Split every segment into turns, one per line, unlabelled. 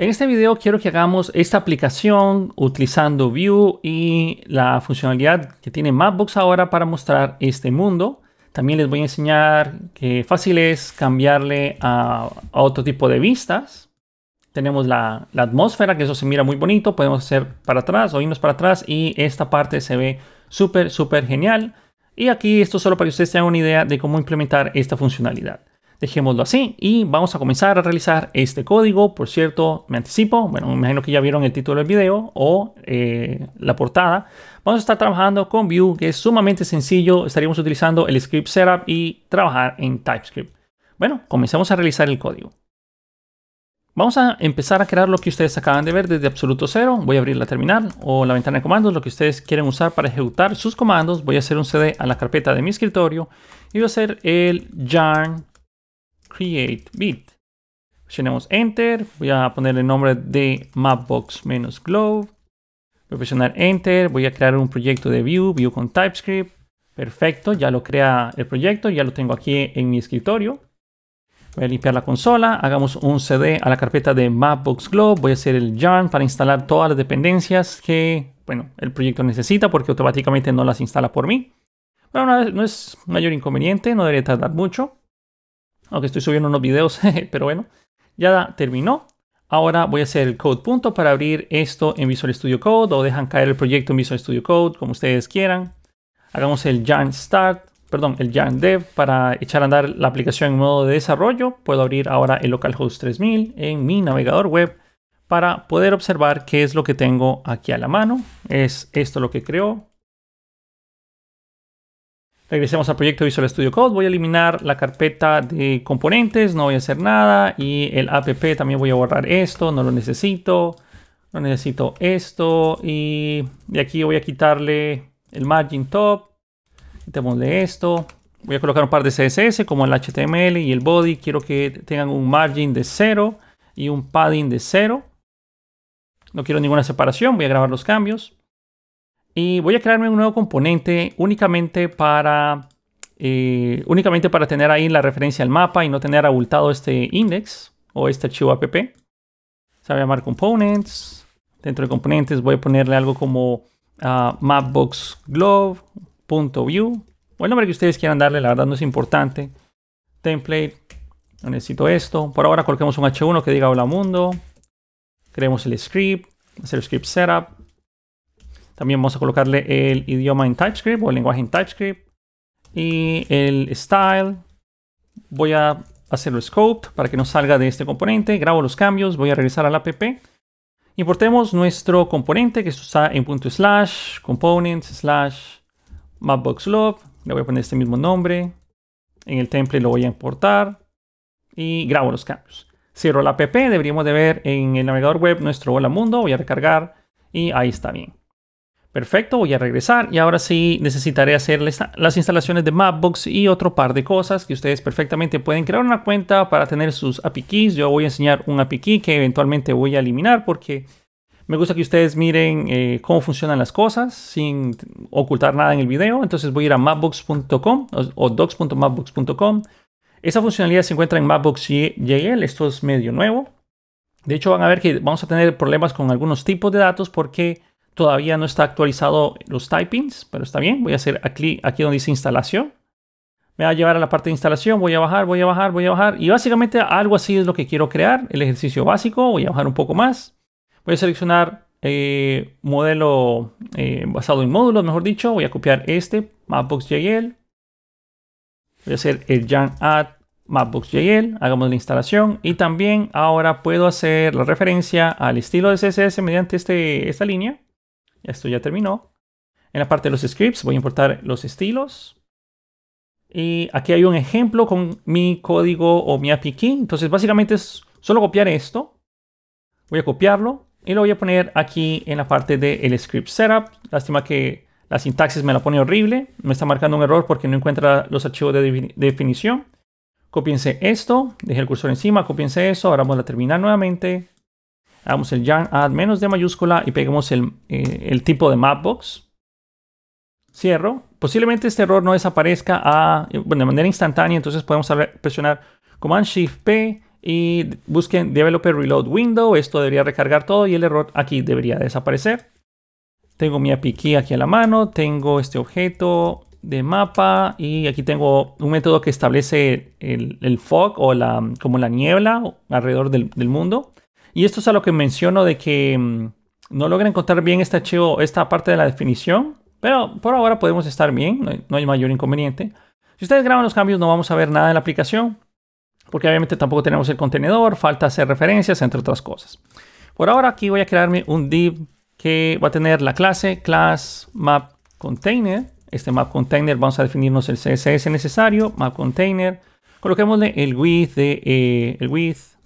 En este video quiero que hagamos esta aplicación utilizando View y la funcionalidad que tiene Mapbox ahora para mostrar este mundo. También les voy a enseñar que fácil es cambiarle a, otro tipo de vistas. Tenemos la, atmósfera, que eso se mira muy bonito. Podemos hacer para atrás o irnos para atrás y esta parte se ve súper, súper genial. Y aquí esto solo para que ustedes tengan una idea de cómo implementar esta funcionalidad. Dejémoslo así y vamos a comenzar a realizar este código. Por cierto, me anticipo, bueno, me imagino que ya vieron el título del video o eh, la portada. Vamos a estar trabajando con Vue, que es sumamente sencillo. Estaríamos utilizando el script setup y trabajar en TypeScript. Bueno, comencemos a realizar el código. Vamos a empezar a crear lo que ustedes acaban de ver desde absoluto cero. Voy a abrir la terminal o la ventana de comandos, lo que ustedes quieren usar para ejecutar sus comandos. Voy a hacer un CD a la carpeta de mi escritorio y voy a hacer el yarn create bit. Presionamos enter, voy a poner el nombre de mapbox-globe. Voy a presionar enter, voy a crear un proyecto de view, view con TypeScript. Perfecto, ya lo crea el proyecto, ya lo tengo aquí en mi escritorio. Voy a limpiar la consola, hagamos un cd a la carpeta de Mapbox Globe, voy a hacer el yarn para instalar todas las dependencias que, bueno, el proyecto necesita porque automáticamente no las instala por mí. Pero vez no es mayor inconveniente, no debería tardar mucho aunque estoy subiendo unos videos, pero bueno, ya terminó. Ahora voy a hacer el code punto para abrir esto en Visual Studio Code o dejan caer el proyecto en Visual Studio Code, como ustedes quieran. Hagamos el yarn start, perdón, el yarn dev para echar a andar la aplicación en modo de desarrollo. Puedo abrir ahora el localhost 3000 en mi navegador web para poder observar qué es lo que tengo aquí a la mano. Es esto lo que creo. Regresemos al proyecto Visual Studio Code. Voy a eliminar la carpeta de componentes, no voy a hacer nada. Y el app también voy a borrar esto, no lo necesito. No necesito esto. Y de aquí voy a quitarle el margin top. Quitémosle esto. Voy a colocar un par de CSS como el HTML y el body. Quiero que tengan un margin de 0 y un padding de 0. No quiero ninguna separación. Voy a grabar los cambios. Y voy a crearme un nuevo componente únicamente para, eh, únicamente para tener ahí la referencia al mapa y no tener abultado este index o este archivo app. Se va a llamar components. Dentro de componentes voy a ponerle algo como ah, mapbox punto o el nombre que ustedes quieran darle, la verdad no es importante. Template, no necesito esto. Por ahora coloquemos un H1 que diga hola mundo. Creemos el script, hacer script setup también vamos a colocarle el idioma en TypeScript o el lenguaje en TypeScript. Y el style. Voy a hacerlo scoped para que no salga de este componente. Grabo los cambios. Voy a regresar la app. Importemos nuestro componente que está en components, slash, love Le voy a poner este mismo nombre. En el template lo voy a importar. Y grabo los cambios. Cierro la app. Deberíamos de ver en el navegador web nuestro hola mundo. Voy a recargar. Y ahí está bien. Perfecto, voy a regresar y ahora sí necesitaré hacer las instalaciones de Mapbox y otro par de cosas que ustedes perfectamente pueden crear una cuenta para tener sus API keys. Yo voy a enseñar un API key que eventualmente voy a eliminar porque me gusta que ustedes miren eh, cómo funcionan las cosas sin ocultar nada en el video. Entonces voy a ir a mapbox.com o, docs.mapbox.com. Esa funcionalidad se encuentra en Mapbox.jl, esto es medio nuevo. De hecho van a ver que vamos a tener problemas con algunos tipos de datos porque todavía no está actualizado los typings, pero está bien. Voy a hacer aquí, aquí donde dice instalación. Me va a llevar a la parte de instalación, voy a bajar, voy a bajar, voy a bajar. Y básicamente algo así es lo que quiero crear, el ejercicio básico. Voy a bajar un poco más. Voy a seleccionar eh, modelo eh, basado en módulos, mejor dicho. Voy a copiar este, mapbox.jl. Voy a hacer el yarn add mapbox.jl, hagamos la instalación y también ahora puedo hacer la referencia al estilo de CSS mediante este, esta línea. Esto ya terminó. En la parte de los scripts voy a importar los estilos. Y aquí hay un ejemplo con mi código o mi API key. Entonces básicamente es solo copiar esto. Voy a copiarlo y lo voy a poner aquí en la parte del script setup. Lástima que la sintaxis me la pone horrible. Me está marcando un error porque no encuentra los archivos de definición. Copiense esto, Dejé el cursor encima, copiense eso. Ahora vamos a terminar nuevamente. Hagamos el yarn add menos de mayúscula y pegamos el, eh, tipo de mapbox. Cierro. Posiblemente este error no desaparezca de manera instantánea, entonces podemos presionar Command Shift P y busquen Developer Reload Window. Esto debería recargar todo y el error aquí debería desaparecer. Tengo mi API key aquí a la mano, tengo este objeto de mapa y aquí tengo un método que establece el, fog o la, como la niebla alrededor del, del, mundo. Y esto es a lo que menciono de que mm, no logra encontrar bien esta, archivo, esta parte de la definición, pero por ahora podemos estar bien, no hay, mayor inconveniente. Si ustedes graban los cambios no vamos a ver nada en la aplicación, porque obviamente tampoco tenemos el contenedor, falta hacer referencias, entre otras cosas. Por ahora aquí voy a crearme un div que va a tener la clase class map container. Este map container vamos a definirnos el CSS necesario, map container. Coloquémosle el width de eh, el width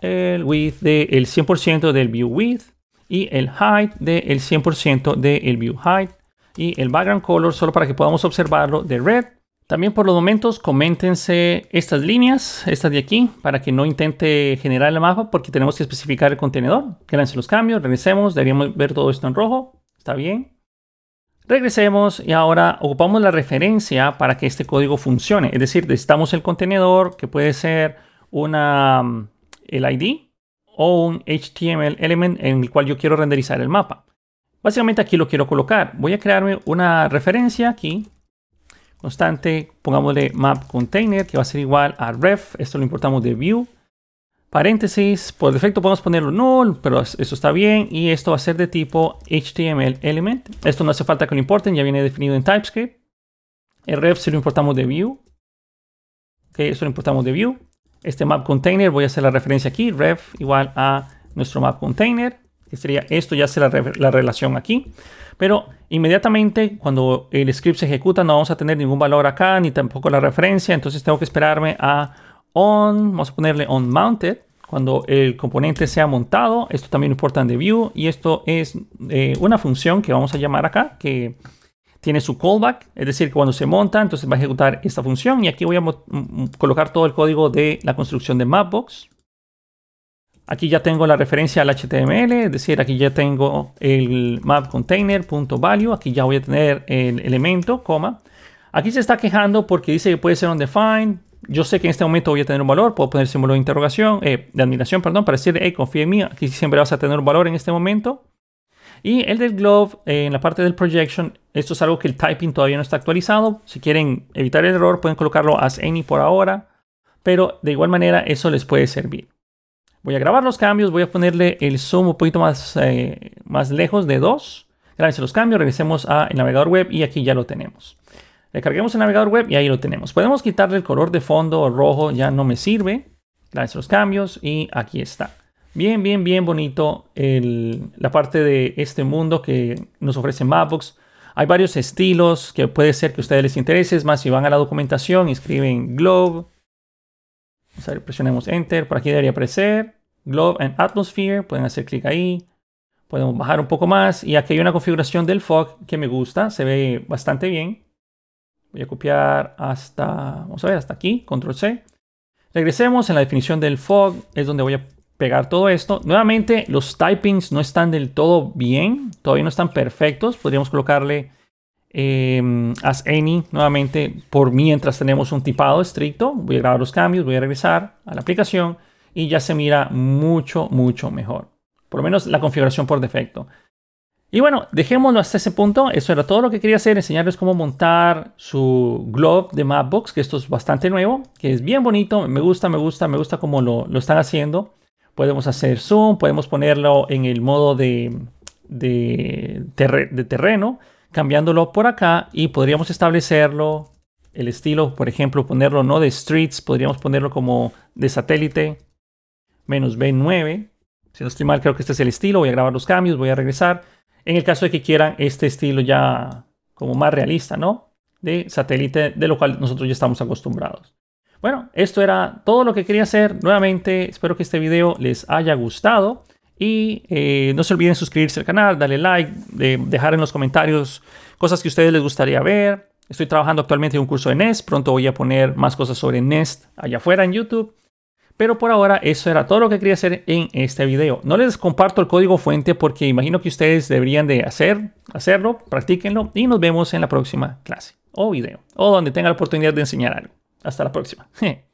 el width del 100% del view width y el height del 100% del view height y el background color solo para que podamos observarlo de red. También por los momentos coméntense estas líneas, estas de aquí, para que no intente generar el mapa porque tenemos que especificar el contenedor. Quédense los cambios, regresemos, deberíamos ver todo esto en rojo, está bien. Regresemos y ahora ocupamos la referencia para que este código funcione. Es decir, necesitamos el contenedor que puede ser una el ID o un HTML element en el cual yo quiero renderizar el mapa. Básicamente aquí lo quiero colocar. Voy a crearme una referencia aquí constante, pongámosle map container que va a ser igual a ref, esto lo importamos de view, paréntesis, por defecto podemos ponerlo null, pero eso está bien, y esto va a ser de tipo HTML element, esto no hace falta que lo importen, ya viene definido en TypeScript, el ref si lo importamos de view, ok, esto lo importamos de view, este map container, voy a hacer la referencia aquí, ref igual a nuestro map container, que sería esto, ya hace la, relación aquí. Pero inmediatamente cuando el script se ejecuta no vamos a tener ningún valor acá, ni tampoco la referencia, entonces tengo que esperarme a on, vamos a ponerle on mounted, cuando el componente sea montado, esto también importa en view, y esto es eh, una función que vamos a llamar acá, que tiene su callback, es decir, cuando se monta, entonces va a ejecutar esta función y aquí voy a colocar todo el código de la construcción de Mapbox. Aquí ya tengo la referencia al HTML, es decir, aquí ya tengo el map container.value, aquí ya voy a tener el elemento, coma. Aquí se está quejando porque dice que puede ser undefined. Yo sé que en este momento voy a tener un valor, puedo poner símbolo de interrogación, eh, de admiración, perdón, para decir, hey, confía en mí, aquí siempre vas a tener un valor en este momento. Y el del Glove, eh, en la parte del projection, esto es algo que el typing todavía no está actualizado. Si quieren evitar el error, pueden colocarlo as any por ahora. Pero de igual manera, eso les puede servir. Voy a grabar los cambios, voy a ponerle el zoom un poquito más, eh, más lejos de 2. Gracias los cambios, regresemos al navegador web y aquí ya lo tenemos. Le carguemos el navegador web y ahí lo tenemos. Podemos quitarle el color de fondo rojo, ya no me sirve. a los cambios y aquí está. Bien, bien, bien bonito la parte de este mundo que nos ofrece Mapbox. Hay varios estilos que puede ser que a ustedes les interese. Es más, si van a la documentación escriben Globe, presionemos Enter, por aquí debería aparecer Globe and Atmosphere. Pueden hacer clic ahí. Podemos bajar un poco más. Y aquí hay una configuración del fog que me gusta. Se ve bastante bien. Voy a copiar hasta, vamos a ver, hasta aquí, control C. Regresemos en la definición del fog, es donde voy a pegar todo esto. Nuevamente, los typings no están del todo bien, todavía no están perfectos. Podríamos colocarle em, as any nuevamente por mientras tenemos un tipado estricto. Voy a grabar los cambios, voy a regresar a la aplicación y ya se mira mucho, mucho mejor. Por lo menos la configuración por defecto. Y bueno, dejémoslo hasta ese punto. Eso era todo lo que quería hacer, enseñarles cómo montar su Glove de Mapbox, que esto es bastante nuevo, que es bien bonito, me gusta, me gusta, me gusta cómo lo, lo están haciendo podemos hacer zoom, podemos ponerlo en el modo de, de, terreno, cambiándolo por acá y podríamos establecerlo el estilo, por ejemplo, ponerlo no de streets, podríamos ponerlo como de satélite, menos B9. Si no estoy mal, creo que este es el estilo. Voy a grabar los cambios, voy a regresar. En el caso de que quieran este estilo ya como más realista, ¿no? De satélite, de lo cual nosotros ya estamos acostumbrados. Bueno, esto era todo lo que quería hacer. Nuevamente, espero que este video les haya gustado. Y eh, no se olviden suscribirse al canal, darle like, dejar en los comentarios cosas que a ustedes les gustaría ver. Estoy trabajando actualmente en un curso de Nest. Pronto voy a poner más cosas sobre Nest allá afuera en YouTube. Pero por ahora eso era todo lo que quería hacer en este video. No les comparto el código fuente porque imagino que ustedes deberían de hacer, hacerlo, practíquenlo y nos vemos en la próxima clase o video o donde tenga la oportunidad de enseñar algo. Hasta la próxima.